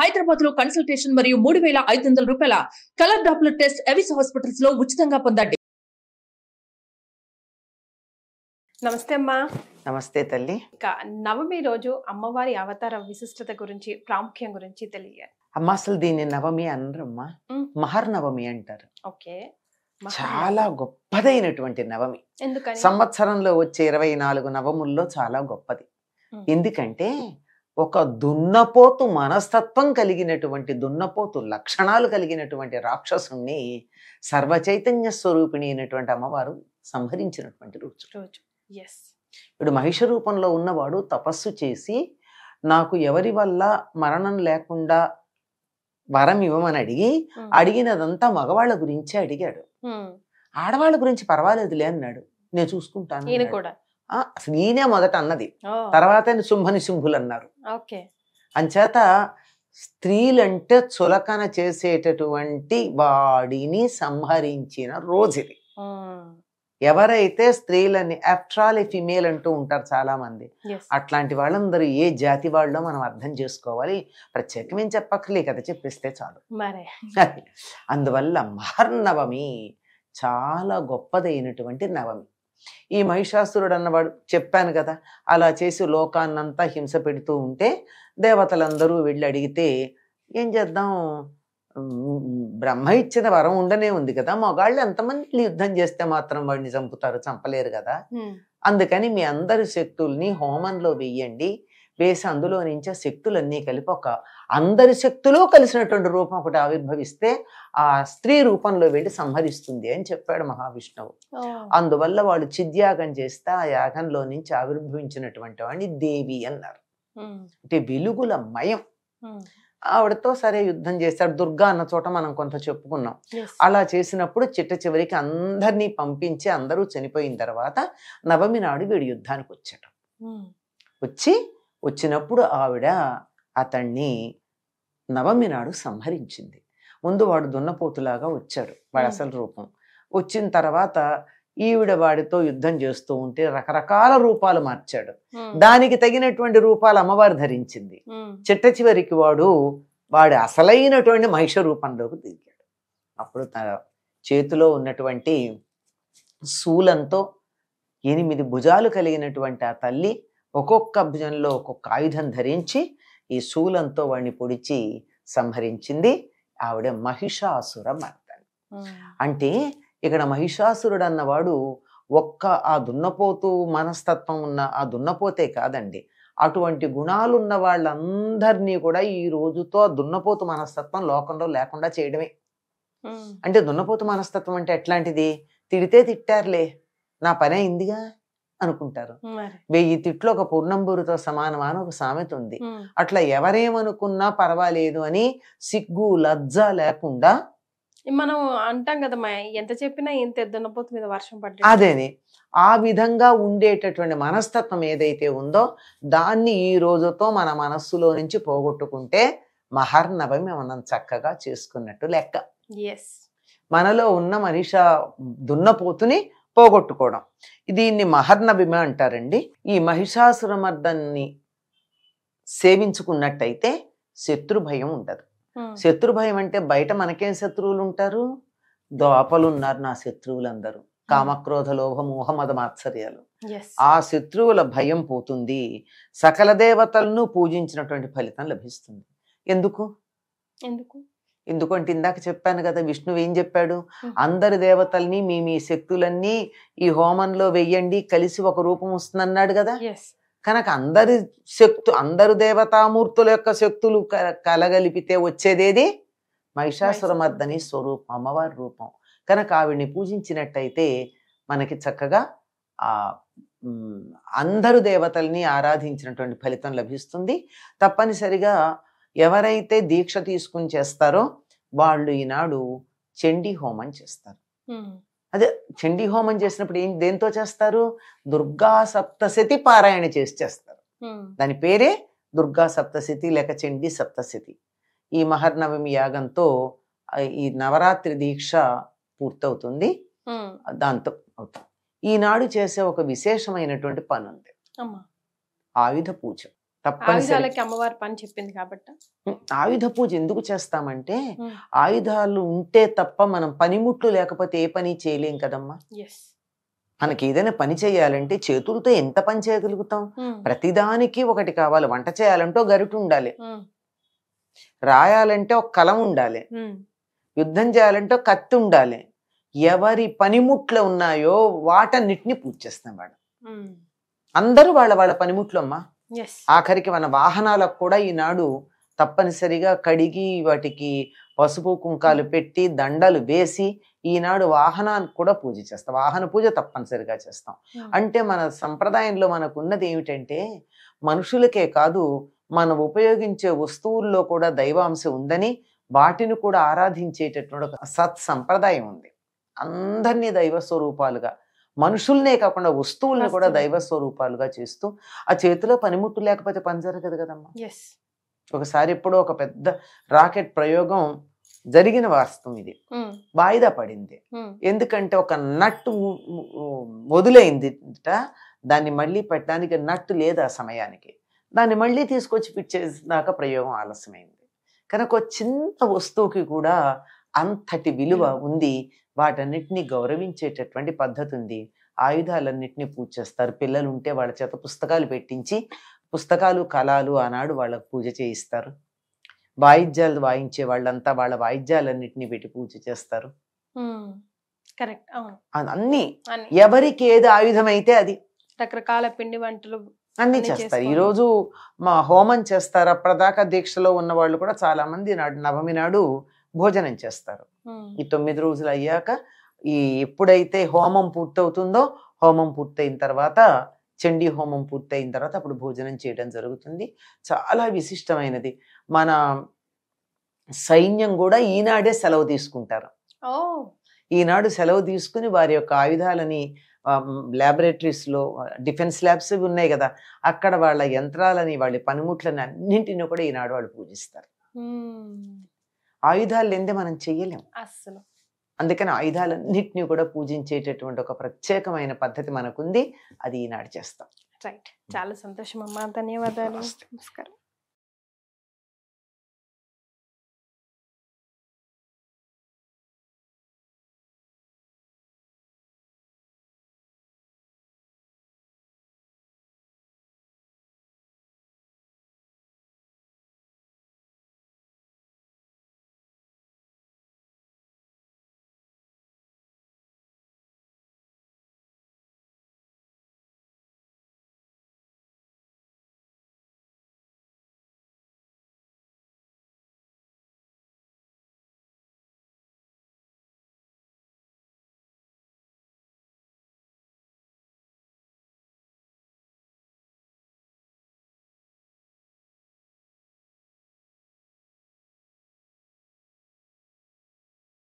హైదరాబాద్ లో కన్సల్టేషన్ మరియు మూడు వేల ఐదు వందల రూపాయల colour doppler test Avis hospitals లో ఉచితంగా పొందండి నమస్తే అమ్మా నమస్తే తల్లి ఇక నవమి రోజు అమ్మవారి అవతార విశిష్టత గురించి ప్రాముఖ్యం గురించి తెలియాలి అమ్మ అసలు దీన్ని నవమి అనరమ్మా మహర్ నవమి అంటారు ఓకే చాలా గొప్పదైనటువంటి నవమి సంవత్సరంలో వచ్చే ఇరవై నాలుగు నవముల్లో చాలా గొప్పది ఎందుకంటే ఒక దున్నపోతు మనస్తత్వం కలిగినటువంటి దున్నపోతు లక్షణాలు కలిగినటువంటి రాక్షసుణ్ణి సర్వచైతన్య స్వరూపిణి అయినటువంటి అమ్మవారు సంహరించినటువంటి రోజు రోజు ఎస్ ఇప్పుడు మహిష రూపంలో ఉన్నవాడు తపస్సు చేసి నాకు ఎవరి వల్ల మరణం లేకుండా వరం ఇవ్వమని అడిగి hmm. అడిగినదంతా మగవాళ్ళ గురించే అడిగాడు hmm. ఆడవాళ్ళ గురించి పర్వాలేదులే అన్నాడు నేను చూసుకుంటాను కూడా అసలు ఈయనే మొదట అన్నది తర్వాత శుంభని శుంభులు అన్నారు అంచేత స్త్రీలంటే చులకన చేసేటటువంటి వాడిని సంహరించిన రోజుది ఎవరైతే స్త్రీలని ఎఫ్ట్రాలీ ఫిమేల్ అంటూ ఉంటారు చాలా మంది అట్లాంటి వాళ్ళందరూ ఏ జాతి వాళ్ళో మనం అర్థం చేసుకోవాలి ప్రత్యేకమేం చెప్పక్కర్లే కదా చెప్పిస్తే చాలు అందువల్ల నవమి చాలా గొప్పదైనటువంటి నవమి ఈ మహిషాసురుడు అన్నవాడు చెప్పాను కదా అలా చేసి లోకాన్నంతా హింస పెడుతూ ఉంటే దేవతలందరూ వెళ్ళి అడిగితే ఏం చేద్దాం బ్రహ్మ ఇచ్చిన వరం ఉండనే ఉంది కదా మగాళ్ళు ఎంతమంది యుద్ధం చేస్తే మాత్రం వాడిని చంపుతారు చంపలేరు కదా అందుకని మీ అందరి శక్తుల్ని హోమంలో వెయ్యండి వేసి అందులో నుంచి శక్తులన్నీ కలిపి ఒక అందరి శక్తులు కలిసినటువంటి రూపం ఒకటి ఆవిర్భవిస్తే ఆ స్త్రీ రూపంలో వెళ్ళి సంహరిస్తుంది అని చెప్పాడు మహావిష్ణువు అందువల్ల వాళ్ళు చిద్యాగం చేస్తే ఆ యాగంలో నుంచి ఆవిర్భవించినటువంటి వాడిని దేవి అన్నారు అంటే వెలుగుల మయం ఆవిడతో సరే యుద్ధం చేశారు దుర్గా అన్న చోట మనం కొంత చెప్పుకున్నాం అలా చేసినప్పుడు చిట్ట చివరికి అందరినీ పంపించి అందరూ చనిపోయిన తర్వాత నవమి నాడు వీడు యుద్ధానికి వచ్చాడు వచ్చి వచ్చినప్పుడు ఆవిడ అతన్ని నవమి నాడు సంహరించింది ముందు వాడు దున్నపోతులాగా వచ్చాడు వాడు అసలు రూపం వచ్చిన తర్వాత ఈవిడ వాడితో యుద్ధం చేస్తూ ఉంటే రకరకాల రూపాలు మార్చాడు దానికి తగినటువంటి రూపాలు అమ్మవారు ధరించింది చిట్ట చివరికి వాడు వాడి అసలైనటువంటి మహిష రూపంలోకి దిగాడు అప్పుడు తన చేతిలో ఉన్నటువంటి శూలంతో ఎనిమిది భుజాలు కలిగినటువంటి ఆ తల్లి ఒక్కొక్క భుజంలో ఒక్కొక్క ఆయుధం ధరించి ఈ శూలంతో వాడిని పొడిచి సంహరించింది ఆవిడ మహిషాసుర మర్దని అంటే ఇక్కడ మహిషాసురుడు అన్నవాడు ఒక్క ఆ దున్నపోతు మనస్తత్వం ఉన్న ఆ దున్నపోతే కాదండి అటువంటి గుణాలు ఉన్న వాళ్ళందరినీ కూడా ఈ రోజుతో దున్నపోతు మనస్తత్వం లోకంలో లేకుండా చేయడమే అంటే దున్నపోతు మనస్తత్వం అంటే ఎట్లాంటిది తిడితే తిట్టారులే నా పని అయిందిగా అనుకుంటారు వెయ్యి తిట్లు ఒక పూర్ణంబూరుతో సమానమా అని ఒక సామెత ఉంది అట్లా ఎవరేమనుకున్నా పర్వాలేదు అని సిగ్గు లజ్జ లేకుండా మనం అంటాం కదా ఎంత చెప్పినా ఎంత ఎద్దనపోతు మీద వర్షం పడ్డ అదేని ఆ విధంగా ఉండేటటువంటి మనస్తత్వం ఏదైతే ఉందో దాన్ని ఈ రోజుతో మన మనస్సులో నుంచి పోగొట్టుకుంటే మహర్నవమి మనం చక్కగా చేసుకున్నట్టు లెక్క మనలో ఉన్న మనిష దున్నపోతుని పోగొట్టుకోవడం దీన్ని మహర్నభిమ అంటారండి ఈ మర్దాన్ని సేవించుకున్నట్టయితే శత్రు భయం ఉండదు శత్రు భయం అంటే బయట మనకేం శత్రువులు ఉంటారు దోపలు ఉన్నారు నా శత్రువులందరూ కామక్రోధ లోభ మోహ మద మాత్సర్యాలు ఆ శత్రువుల భయం పోతుంది సకల దేవతలను పూజించినటువంటి ఫలితం లభిస్తుంది ఎందుకు ఎందుకు ఎందుకంటే ఇందాక చెప్పాను కదా విష్ణువు ఏం చెప్పాడు అందరి దేవతల్ని మీ మీ శక్తులన్నీ ఈ హోమంలో వెయ్యండి కలిసి ఒక రూపం వస్తుంది అన్నాడు కదా కనుక అందరి శక్తు అందరు దేవతామూర్తుల యొక్క శక్తులు కలగలిపితే వచ్చేదేది మహిషాసురమర్దని స్వరూపం అమ్మవారి రూపం కనుక ఆవిడ్ని పూజించినట్టయితే మనకి చక్కగా ఆ అందరు దేవతల్ని ఆరాధించినటువంటి ఫలితం లభిస్తుంది తప్పనిసరిగా ఎవరైతే దీక్ష తీసుకుని చేస్తారో వాళ్ళు ఈనాడు చండీ హోమం చేస్తారు అదే చండీ హోమం చేసినప్పుడు ఏం దేంతో చేస్తారు దుర్గా సప్తశతి పారాయణ చేసి చేస్తారు దాని పేరే దుర్గా సప్తశతి లేక చండీ సప్తశతి ఈ మహర్నవమి యాగంతో ఈ నవరాత్రి దీక్ష పూర్తవుతుంది దాంతో అవుతుంది ఈనాడు చేసే ఒక విశేషమైనటువంటి పని ఉంది ఆయుధ పూజ తప్పనిసరికి అమ్మవారి పని చెప్పింది కాబట్టి ఆయుధ పూజ ఎందుకు చేస్తామంటే ఆయుధాలు ఉంటే తప్ప మనం పనిముట్లు లేకపోతే ఏ పని చేయలేం కదమ్మా మనకి ఏదైనా పని చేయాలంటే చేతులతో ఎంత పని చేయగలుగుతాం ప్రతిదానికి ఒకటి కావాలి వంట చేయాలంటే ఒక ఉండాలి రాయాలంటే ఒక కలం ఉండాలి యుద్ధం చేయాలంటే ఒక కత్తి ఉండాలి ఎవరి పనిముట్లు ఉన్నాయో వాటన్నిటిని పూజ చేస్తాం వాడు అందరూ వాళ్ళ వాళ్ళ పనిముట్లు అమ్మా ఆఖరికి మన వాహనాలకు కూడా ఈనాడు తప్పనిసరిగా కడిగి వాటికి పసుపు కుంకాలు పెట్టి దండలు వేసి ఈనాడు వాహనానికి కూడా పూజ చేస్తాం వాహన పూజ తప్పనిసరిగా చేస్తాం hmm. అంటే మన సంప్రదాయంలో మనకు ఉన్నది ఏమిటంటే మనుషులకే కాదు మనం ఉపయోగించే వస్తువుల్లో కూడా దైవాంశం ఉందని వాటిని కూడా ఆరాధించేటటువంటి సత్ సంప్రదాయం ఉంది అందరినీ దైవ స్వరూపాలుగా మనుషుల్నే కాకుండా వస్తువుల్ని కూడా దైవ స్వరూపాలుగా చేస్తూ ఆ చేతిలో పనిముట్టు లేకపోతే పని జరగదు కదమ్మా ఒకసారి ఎప్పుడో ఒక పెద్ద రాకెట్ ప్రయోగం జరిగిన వాస్తవం ఇది వాయిదా పడింది ఎందుకంటే ఒక నట్టు మొదలైంది దాన్ని మళ్ళీ పెట్టడానికి నట్టు లేదు ఆ సమయానికి దాన్ని మళ్ళీ తీసుకొచ్చి ఫిట్ చేసినాక ప్రయోగం ఆలస్యమైంది కనుక చిన్న వస్తువుకి కూడా అంతటి విలువ ఉంది వాటన్నిటిని గౌరవించేటటువంటి పద్ధతి ఉంది ఆయుధాలన్నింటినీ పూజ చేస్తారు పిల్లలు ఉంటే వాళ్ళ చేత పుస్తకాలు పెట్టించి పుస్తకాలు కళలు ఆనాడు వాళ్ళకు పూజ చేయిస్తారు వాయిద్యాలు వాయించే వాళ్ళంతా వాళ్ళ వాయిద్యాలన్నింటినీ పెట్టి పూజ చేస్తారు కరెక్ట్ అన్ని ఎవరికి ఏది ఆయుధం అయితే అది రకరకాల పిండి వంటలు అన్ని చేస్తారు ఈరోజు మా హోమం చేస్తారు అప్పటిదాకా దీక్షలో ఉన్న వాళ్ళు కూడా చాలా మంది నాడు నవమి నాడు భోజనం చేస్తారు ఈ తొమ్మిది రోజులు అయ్యాక ఈ ఎప్పుడైతే హోమం పూర్తవుతుందో హోమం పూర్తయిన తర్వాత చండీ హోమం పూర్తయిన తర్వాత అప్పుడు భోజనం చేయడం జరుగుతుంది చాలా విశిష్టమైనది మన సైన్యం కూడా ఈనాడే సెలవు తీసుకుంటారు ఈనాడు సెలవు తీసుకుని వారి యొక్క ఆయుధాలని ల్యాబొరేటరీస్లో డిఫెన్స్ ల్యాబ్స్ ఉన్నాయి కదా అక్కడ వాళ్ళ యంత్రాలని వాళ్ళ పనిముట్లని అన్నింటినీ కూడా ఈనాడు వాళ్ళు పూజిస్తారు ఆయుధాలు లేదే మనం చెయ్యలేము అస్సలు అందుకని ఆయుధాలన్నింటినీ కూడా పూజించేటటువంటి ఒక ప్రత్యేకమైన పద్ధతి మనకుంది అది ఈనాడు చేస్తాం రైట్ చాలా సంతోషం అమ్మా ధన్యవాదాలు నమస్కారం